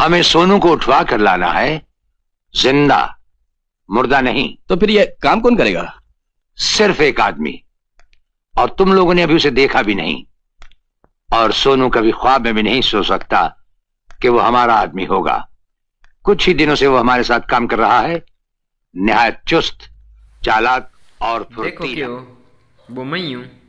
हमें सोनू को उठवा कर लाना है जिंदा मुर्दा नहीं तो फिर ये काम कौन करेगा सिर्फ एक आदमी और तुम लोगों ने अभी उसे देखा भी नहीं और सोनू कभी ख्वाब में भी नहीं सो सकता कि वो हमारा आदमी होगा कुछ ही दिनों से वो हमारे साथ काम कर रहा है नहायत चुस्त चालाक और देखो क्यों वो मैं हूं